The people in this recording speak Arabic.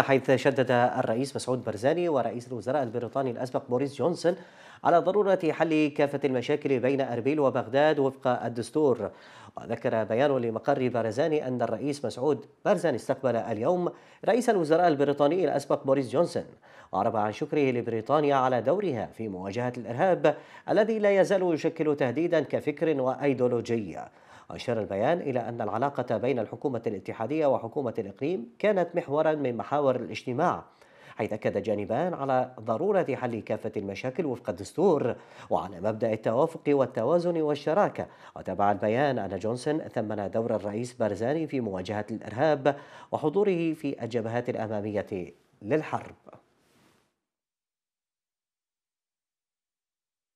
حيث شدد الرئيس مسعود برزاني ورئيس الوزراء البريطاني الأسبق بوريس جونسون على ضرورة حل كافة المشاكل بين أربيل وبغداد وفق الدستور وذكر بيان لمقر برزاني أن الرئيس مسعود برزاني استقبل اليوم رئيس الوزراء البريطاني الأسبق بوريس جونسون وأعرب عن شكره لبريطانيا على دورها في مواجهة الإرهاب الذي لا يزال يشكل تهديدا كفكر وأيديولوجية أشار البيان إلى أن العلاقة بين الحكومة الاتحادية وحكومة الإقليم كانت محورا من محاور الاجتماع حيث أكد جانبان على ضرورة حل كافة المشاكل وفق الدستور وعلى مبدأ التوافق والتوازن والشراكة وتابع البيان أن جونسون ثمن دور الرئيس بارزاني في مواجهة الإرهاب وحضوره في الجبهات الأمامية للحرب